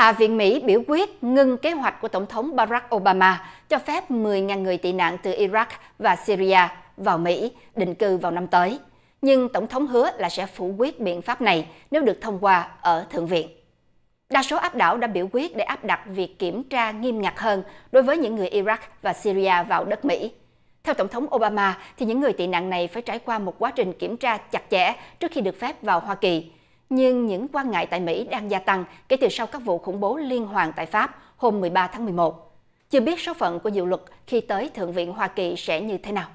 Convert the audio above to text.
Hạ viện Mỹ biểu quyết ngưng kế hoạch của Tổng thống Barack Obama cho phép 10.000 người tị nạn từ Iraq và Syria vào Mỹ định cư vào năm tới. Nhưng Tổng thống hứa là sẽ phủ quyết biện pháp này nếu được thông qua ở Thượng viện. Đa số áp đảo đã biểu quyết để áp đặt việc kiểm tra nghiêm ngặt hơn đối với những người Iraq và Syria vào đất Mỹ. Theo Tổng thống Obama, thì những người tị nạn này phải trải qua một quá trình kiểm tra chặt chẽ trước khi được phép vào Hoa Kỳ nhưng những quan ngại tại Mỹ đang gia tăng kể từ sau các vụ khủng bố liên hoàn tại Pháp hôm 13 tháng 11. Chưa biết số phận của dự luật khi tới Thượng viện Hoa Kỳ sẽ như thế nào.